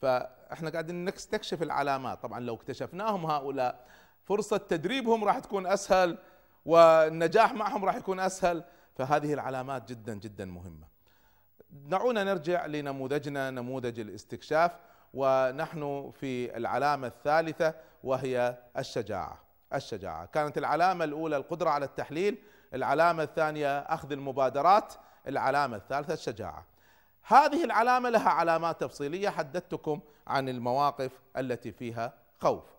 فاحنا قاعدين نستكشف العلامات طبعا لو اكتشفناهم هؤلاء فرصة تدريبهم راح تكون أسهل والنجاح معهم راح يكون اسهل فهذه العلامات جدا جدا مهمه. دعونا نرجع لنموذجنا نموذج الاستكشاف ونحن في العلامه الثالثه وهي الشجاعه. الشجاعه، كانت العلامه الاولى القدره على التحليل، العلامه الثانيه اخذ المبادرات، العلامه الثالثه الشجاعه. هذه العلامه لها علامات تفصيليه حدثتكم عن المواقف التي فيها خوف.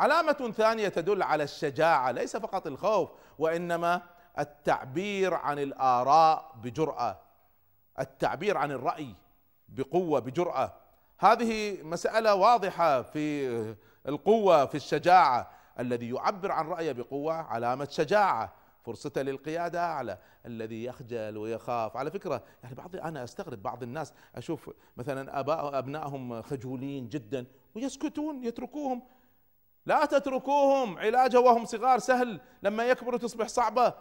علامة ثانية تدل على الشجاعة ليس فقط الخوف وإنما التعبير عن الآراء بجرأة التعبير عن الرأي بقوة بجرأة هذه مسألة واضحة في القوة في الشجاعة الذي يعبر عن رأيه بقوة علامة شجاعة فرصته للقيادة أعلى الذي يخجل ويخاف على فكرة يعني بعض أنا أستغرب بعض الناس أشوف مثلا أباء أبنائهم خجولين جدا ويسكتون يتركوهم لا تتركوهم علاجها وهم صغار سهل لما يكبروا تصبح صعبة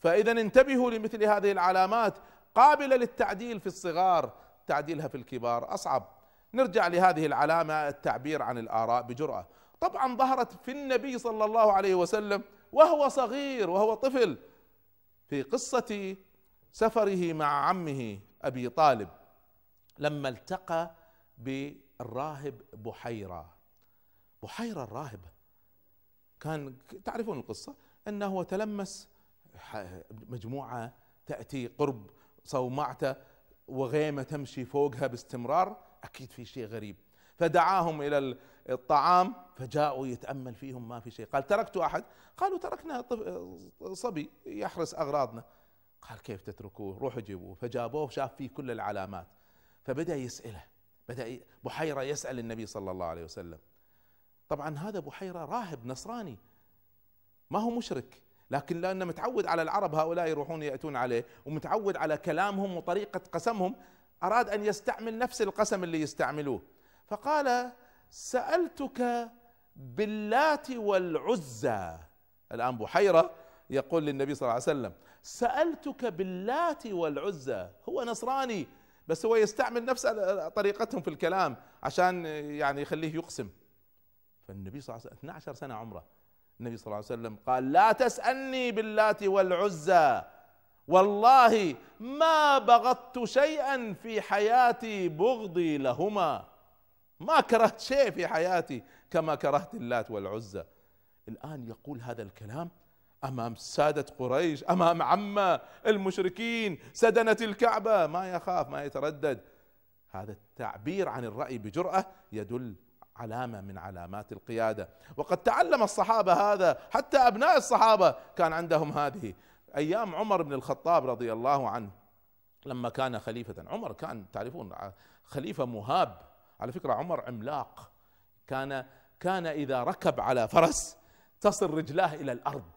فإذا انتبهوا لمثل هذه العلامات قابلة للتعديل في الصغار تعديلها في الكبار أصعب نرجع لهذه العلامة التعبير عن الآراء بجرأة طبعا ظهرت في النبي صلى الله عليه وسلم وهو صغير وهو طفل في قصة سفره مع عمه أبي طالب لما التقى بالراهب بحيره بحيرة الراهبة كان تعرفون القصة أنه تلمس مجموعة تأتي قرب صومعته وغيمة تمشي فوقها باستمرار أكيد في شيء غريب فدعاهم إلى الطعام فجاءوا يتأمل فيهم ما في شيء قال تركت أحد قالوا تركنا صبي يحرس أغراضنا قال كيف تتركوه روحوا جيبوه فجابوه شاف فيه كل العلامات فبدأ يسأله بدأ بحيرة يسأل النبي صلى الله عليه وسلم طبعا هذا بحيرة راهب نصراني ما هو مشرك لكن لأنه متعود على العرب هؤلاء يروحون يأتون عليه ومتعود على كلامهم وطريقة قسمهم أراد أن يستعمل نفس القسم اللي يستعملوه فقال سألتك باللات والعزى الآن بحيرة يقول للنبي صلى الله عليه وسلم سألتك باللات والعزى هو نصراني بس هو يستعمل نفس طريقتهم في الكلام عشان يعني يخليه يقسم فالنبي صلى الله عليه وسلم 12 سنة عمره النبي صلى الله عليه وسلم قال لا تسألني باللات والعزى والله ما بغضت شيئا في حياتي بغضي لهما ما كرهت شيء في حياتي كما كرهت اللات والعزى الآن يقول هذا الكلام أمام سادة قريش أمام عمه المشركين سدنة الكعبة ما يخاف ما يتردد هذا التعبير عن الرأي بجرأة يدل علامة من علامات القيادة وقد تعلم الصحابة هذا حتى أبناء الصحابة كان عندهم هذه أيام عمر بن الخطاب رضي الله عنه لما كان خليفة عمر كان تعرفون خليفة مهاب على فكرة عمر عملاق كان كان إذا ركب على فرس تصل رجلاه إلى الأرض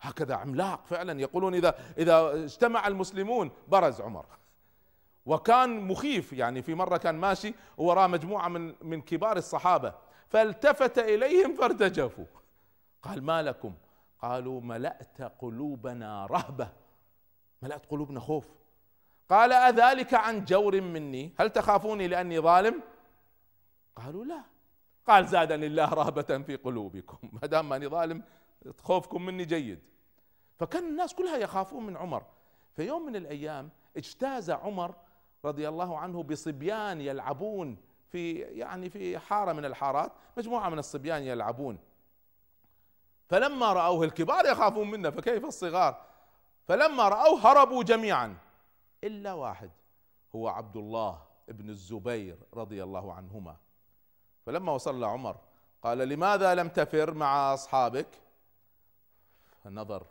هكذا عملاق فعلا يقولون إذا إذا اجتمع المسلمون برز عمر وكان مخيف يعني في مرة كان ماشي وراء مجموعة من من كبار الصحابة فالتفت إليهم فارتجفوا قال ما لكم قالوا ملأت قلوبنا رهبة ملأت قلوبنا خوف قال أذلك عن جور مني هل تخافوني لأني ظالم قالوا لا قال زادني الله رهبة في قلوبكم ما دام ماني ظالم خوفكم مني جيد فكان الناس كلها يخافون من عمر في يوم من الأيام اجتاز عمر رضي الله عنه بصبيان يلعبون في يعني في حاره من الحارات مجموعه من الصبيان يلعبون فلما راوه الكبار يخافون منه فكيف الصغار فلما راوه هربوا جميعا الا واحد هو عبد الله ابن الزبير رضي الله عنهما فلما وصل عمر قال لماذا لم تفر مع اصحابك فنظر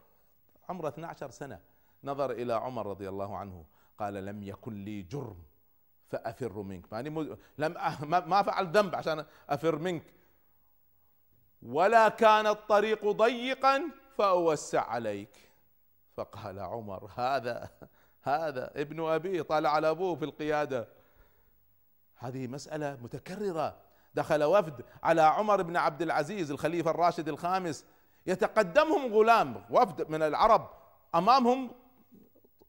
عمره 12 سنه نظر الى عمر رضي الله عنه قال لم يكن لي جرم فافر منك يعني لم ما فعل ذنب عشان افر منك ولا كان الطريق ضيقا فاوسع عليك فقال عمر هذا هذا ابن ابيه طلع على ابوه في القياده هذه مساله متكرره دخل وفد على عمر بن عبد العزيز الخليفه الراشد الخامس يتقدمهم غلام وفد من العرب امامهم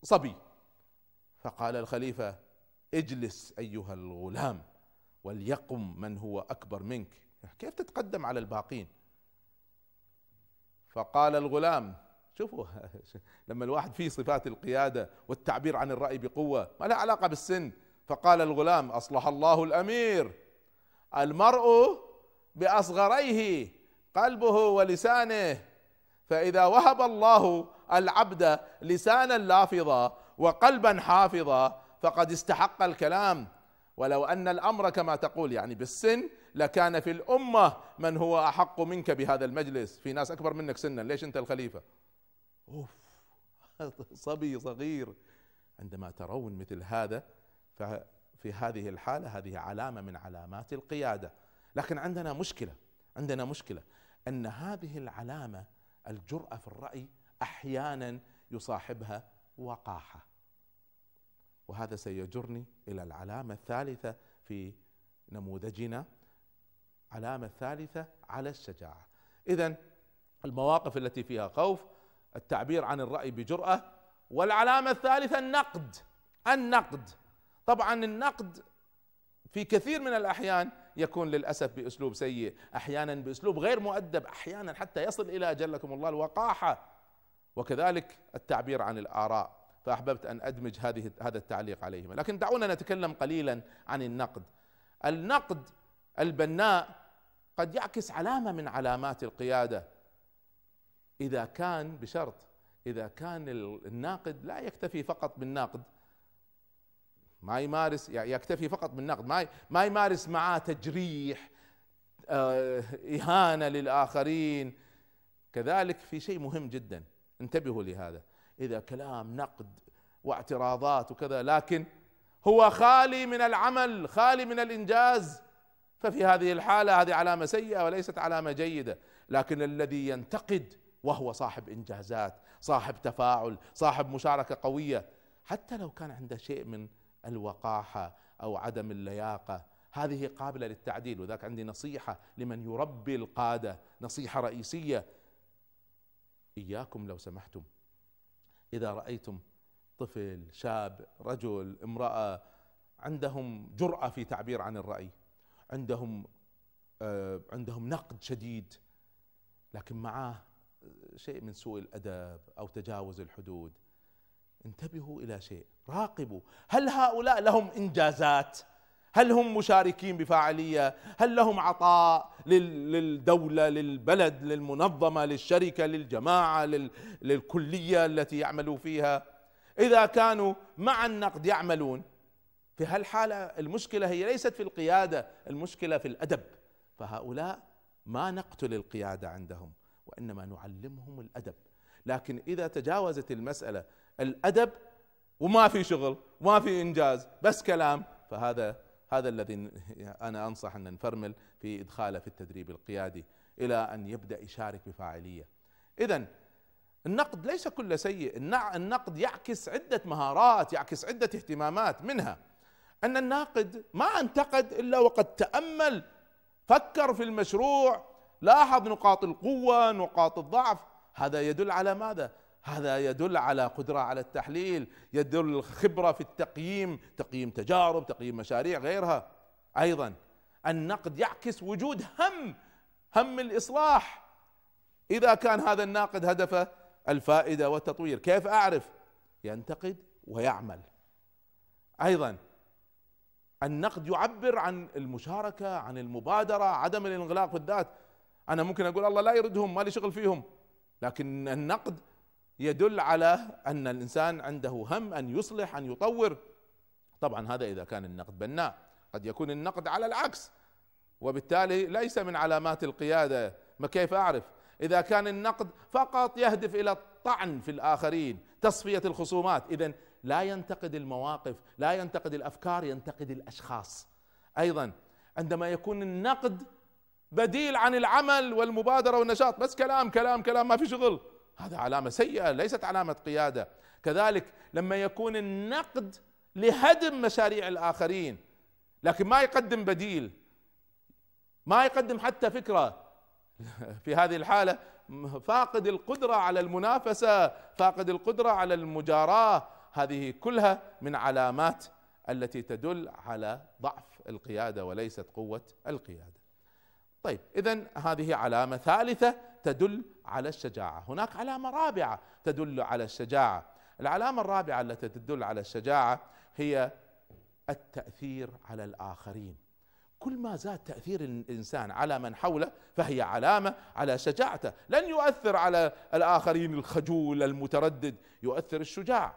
صبي فقال الخليفه اجلس ايها الغلام وليقم من هو اكبر منك كيف تتقدم على الباقين فقال الغلام شوفوا <laughs> لما الواحد فيه صفات القياده والتعبير عن الراي بقوه ما لها علاقه بالسن فقال الغلام اصلح الله الامير المرء باصغريه قلبه ولسانه فاذا وهب الله العبد لسانا لافظا وقلبا حافظا فقد استحق الكلام ولو ان الامر كما تقول يعني بالسن لكان في الامه من هو احق منك بهذا المجلس في ناس اكبر منك سنا ليش انت الخليفه اوف <laughs> صبي صغير عندما ترون مثل هذا ففي هذه الحاله هذه علامه من علامات القياده لكن عندنا مشكله عندنا مشكله ان هذه العلامه الجراه في الراي احيانا يصاحبها وقاحه وهذا سيجرني الى العلامه الثالثه في نموذجنا علامه ثالثه على الشجاعه اذا المواقف التي فيها خوف التعبير عن الراي بجراه والعلامه الثالثه النقد النقد طبعا النقد في كثير من الاحيان يكون للاسف باسلوب سيء احيانا باسلوب غير مؤدب احيانا حتى يصل الى اجلكم الله الوقاحه وكذلك التعبير عن الآراء فأحببت أن أدمج هذه هذا التعليق عليهما لكن دعونا نتكلم قليلا عن النقد النقد البناء قد يعكس علامة من علامات القيادة إذا كان بشرط إذا كان الناقد لا يكتفي فقط بالنقد ما يمارس يكتفي فقط بالنقد ما ما يمارس معاه تجريح آه، إهانة للآخرين كذلك في شيء مهم جدا انتبهوا لهذا إذا كلام نقد واعتراضات وكذا لكن هو خالي من العمل خالي من الإنجاز ففي هذه الحالة هذه علامة سيئة وليست علامة جيدة لكن الذي ينتقد وهو صاحب إنجازات صاحب تفاعل صاحب مشاركة قوية حتى لو كان عنده شيء من الوقاحة أو عدم اللياقة هذه قابلة للتعديل وذاك عندي نصيحة لمن يربي القادة نصيحة رئيسية اياكم لو سمحتم اذا رايتم طفل شاب رجل امراه عندهم جراه في تعبير عن الراي عندهم آه عندهم نقد شديد لكن معاه آه، شيء من سوء الادب او تجاوز الحدود انتبهوا الى شيء راقبوا هل هؤلاء لهم انجازات هل هم مشاركين بفاعلية هل لهم عطاء للدولة للبلد للمنظمة للشركة للجماعة للكلية التي يعملوا فيها إذا كانوا مع النقد يعملون في هالحالة المشكلة هي ليست في القيادة المشكلة في الأدب فهؤلاء ما نقتل القيادة عندهم وإنما نعلمهم الأدب لكن إذا تجاوزت المسألة الأدب وما في شغل ما في إنجاز بس كلام فهذا هذا الذي <laughs> أنا أنصح أن نفرمل في إدخاله في التدريب القيادي إلى أن يبدأ يشارك بفاعلية إذا النقد ليس كل سيء النقد يعكس عدة مهارات يعكس عدة اهتمامات منها أن الناقد ما انتقد إلا وقد تأمل فكر في المشروع لاحظ نقاط القوة نقاط الضعف هذا يدل على ماذا هذا يدل على قدرة على التحليل يدل خبرة في التقييم تقييم تجارب تقييم مشاريع غيرها أيضا النقد يعكس وجود هم هم الإصلاح إذا كان هذا الناقد هدفه الفائدة والتطوير كيف أعرف ينتقد ويعمل أيضا النقد يعبر عن المشاركة عن المبادرة عدم الانغلاق في الذات أنا ممكن أقول الله لا يردهم ما لي شغل فيهم لكن النقد يدل على ان الانسان عنده هم ان يصلح ان يطور طبعا هذا اذا كان النقد بناء قد يكون النقد على العكس وبالتالي ليس من علامات القياده ما كيف اعرف اذا كان النقد فقط يهدف الى الطعن في الاخرين تصفيه الخصومات اذا لا ينتقد المواقف لا ينتقد الافكار ينتقد الاشخاص ايضا عندما يكون النقد بديل عن العمل والمبادره والنشاط بس كلام كلام كلام ما في شغل هذا علامة سيئة ليست علامة قيادة كذلك لما يكون النقد لهدم مشاريع الآخرين لكن ما يقدم بديل ما يقدم حتى فكرة <laughs> في هذه الحالة فاقد القدرة على المنافسة فاقد القدرة على المجاراة هذه كلها من علامات التي تدل على ضعف القيادة وليست قوة القيادة طيب إذا هذه علامة ثالثة تدل على الشجاعة هناك علامة رابعة تدل على الشجاعة العلامة الرابعة التي تدل على الشجاعة هي التأثير على الآخرين كل ما زاد تأثير الإنسان على من حوله فهي علامة على شجاعته لن يؤثر على الآخرين الخجول المتردد يؤثر الشجاع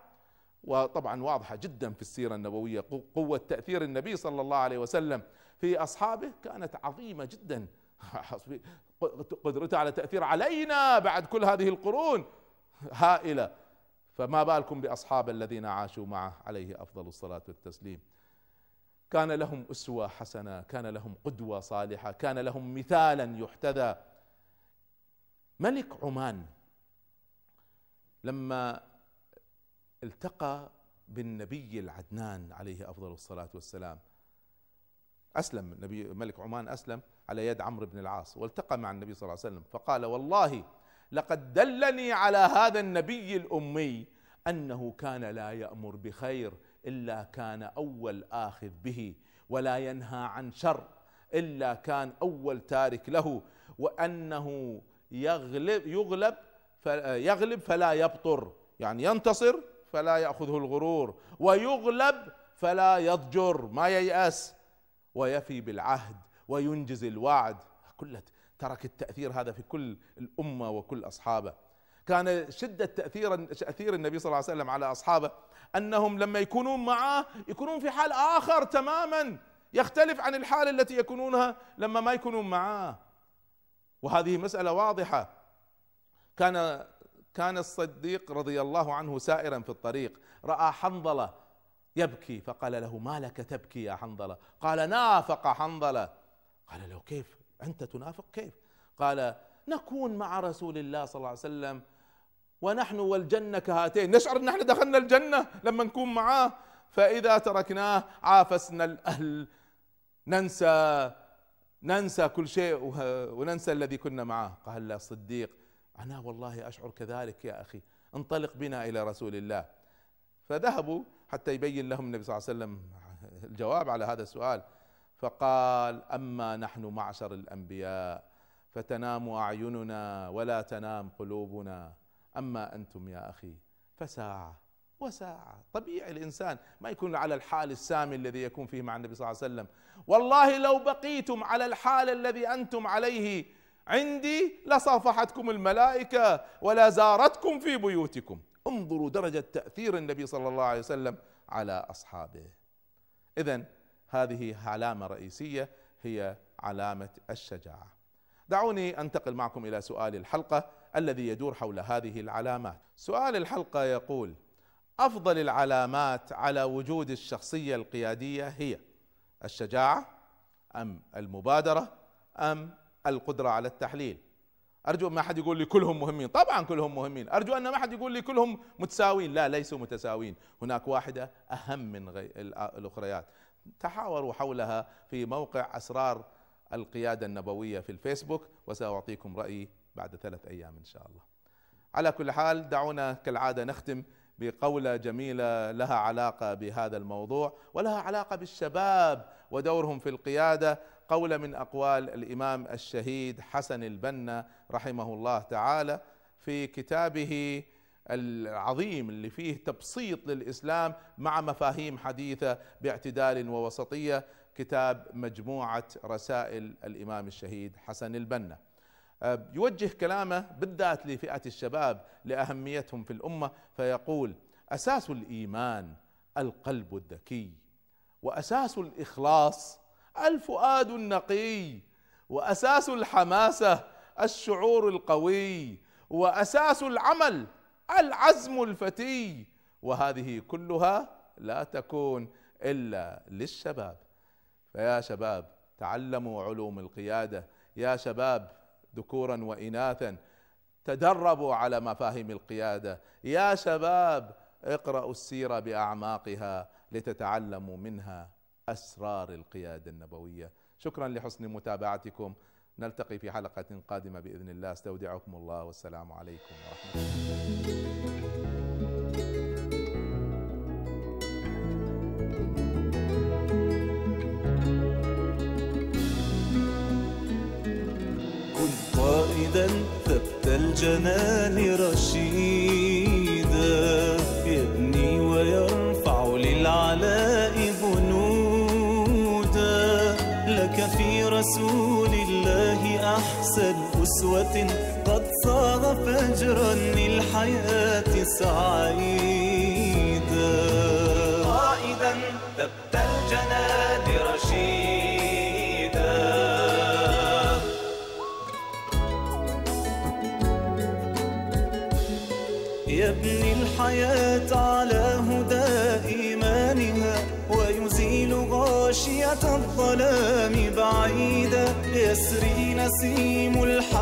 وطبعا واضحة جدا في السيرة النبوية قوة تأثير النبي صلى الله عليه وسلم في أصحابه كانت عظيمة جدا <laughs> قدرته على تأثير علينا بعد كل هذه القرون هائلة فما بالكم بأصحاب الذين عاشوا معه عليه أفضل الصلاة والتسليم كان لهم أسوة حسنة كان لهم قدوة صالحة كان لهم مثالا يحتذى ملك عمان لما التقى بالنبي العدنان عليه أفضل الصلاة والسلام أسلم النبي ملك عمان أسلم على يد عمرو بن العاص والتقى مع النبي صلى الله عليه وسلم فقال والله لقد دلني على هذا النبي الأمي أنه كان لا يأمر بخير إلا كان أول آخذ به ولا ينهى عن شر إلا كان أول تارك له وأنه يغلب يغلب يغلب فلا يبطر يعني ينتصر فلا يأخذه الغرور ويغلب فلا يضجر ما ييأس ويفي بالعهد وينجز الوعد كل ترك التأثير هذا في كل الأمة وكل أصحابه كان شدة تأثير تأثير النبي صلى الله عليه وسلم على أصحابه أنهم لما يكونون معاه يكونون في حال آخر تماما يختلف عن الحال التي يكونونها لما ما يكونون معاه وهذه مسألة واضحة كان كان الصديق رضي الله عنه سائرا في الطريق رأى حنظلة يبكي فقال له ما لك تبكي يا حنظلة قال نافق حنظلة قال له كيف أنت تنافق كيف قال نكون مع رسول الله صلى الله عليه وسلم ونحن والجنة كهاتين نشعر أن احنا دخلنا الجنة لما نكون معاه فإذا تركناه عافسنا الأهل ننسى ننسى كل شيء وننسى الذي كنا معاه قال لا صديق أنا والله أشعر كذلك يا أخي انطلق بنا إلى رسول الله فذهبوا حتى يبين لهم النبي صلى الله عليه وسلم الجواب على هذا السؤال فقال اما نحن معشر الانبياء فتنام اعيننا ولا تنام قلوبنا اما انتم يا اخي فساعه وساعه طبيعي الانسان ما يكون على الحال السامي الذي يكون فيه مع النبي صلى الله عليه وسلم والله لو بقيتم على الحال الذي انتم عليه عندي لصافحتكم الملائكه ولا زارتكم في بيوتكم انظروا درجة تأثير النبي صلى الله عليه وسلم على أصحابه إذا هذه علامة رئيسية هي علامة الشجاعة دعوني أنتقل معكم إلى سؤال الحلقة الذي يدور حول هذه العلامات سؤال الحلقة يقول أفضل العلامات على وجود الشخصية القيادية هي الشجاعة أم المبادرة أم القدرة على التحليل ارجو ما حد يقول لي كلهم مهمين طبعا كلهم مهمين ارجو ان ما حد يقول لي كلهم متساوين لا ليسوا متساوين هناك واحده اهم من غي... الاخريات تحاوروا حولها في موقع اسرار القياده النبويه في الفيسبوك وساعطيكم رايي بعد ثلاث ايام ان شاء الله على كل حال دعونا كالعاده نختم بقولة جميلة لها علاقة بهذا الموضوع ولها علاقة بالشباب ودورهم في القيادة قول من اقوال الامام الشهيد حسن البنا رحمه الله تعالى في كتابه العظيم اللي فيه تبسيط للاسلام مع مفاهيم حديثه باعتدال ووسطيه كتاب مجموعه رسائل الامام الشهيد حسن البنا. أه، يوجه كلامه بالذات لفئه الشباب لاهميتهم في الامه فيقول: اساس الايمان القلب الذكي واساس الاخلاص الفؤاد النقي واساس الحماسه الشعور القوي واساس العمل العزم الفتي وهذه كلها لا تكون الا للشباب فيا شباب تعلموا علوم القياده يا شباب ذكورا واناثا تدربوا على مفاهيم القياده يا شباب اقرأوا السيرة بأعماقها لتتعلموا منها أسرار القيادة النبوية شكرا لحسن متابعتكم نلتقي في حلقة قادمة بإذن الله استودعكم الله والسلام عليكم ورحمة الله كن قائدا ثبت الجنان رشيد رسول الله أحسن أسوة قد صار فجرا للحياة سعيدا قائدا تبت الجناد رشيدا يبني الحياة على هدى إيمانها ويزيل غاشية الظلام يسري نسيم الحق